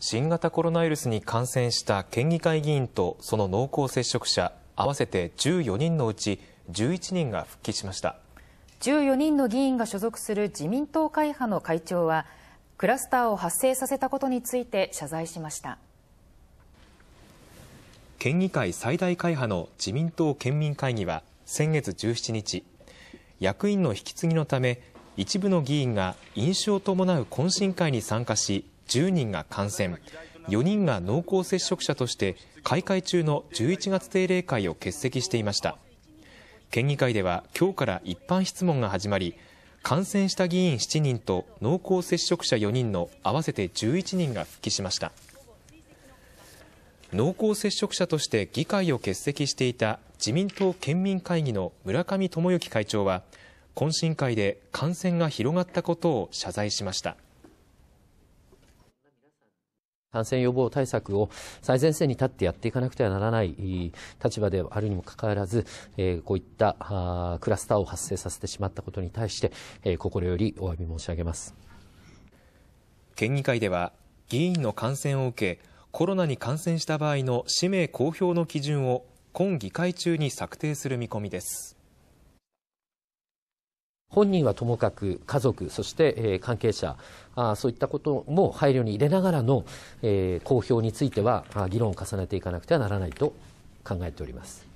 新型コロナウイルスに感染した県議会議員とその濃厚接触者合わせて14人のうち11人が復帰しました14人の議員が所属する自民党会派の会長はクラスターを発生させたことについて謝罪しました県議会最大会派の自民党県民会議は先月17日役員の引き継ぎのため一部の議員が飲酒を伴う懇親会に参加し10人が感染、4人が濃厚接触者として開会中の11月定例会を欠席していました。県議会では今日から一般質問が始まり、感染した議員7人と濃厚接触者4人の合わせて11人が復帰しました。濃厚接触者として議会を欠席していた自民党県民会議の村上智之会長は、懇親会で感染が広がったことを謝罪しました。感染予防対策を最前線に立ってやっていかなくてはならない立場であるにもかかわらず、えー、こういったクラスターを発生させてしまったことに対して、えー、心よりお詫び申し上げます県議会では議員の感染を受けコロナに感染した場合の氏名公表の基準を今議会中に策定する見込みです。本人はともかく家族、そして、えー、関係者あ、そういったことも配慮に入れながらの、えー、公表については議論を重ねていかなくてはならないと考えております。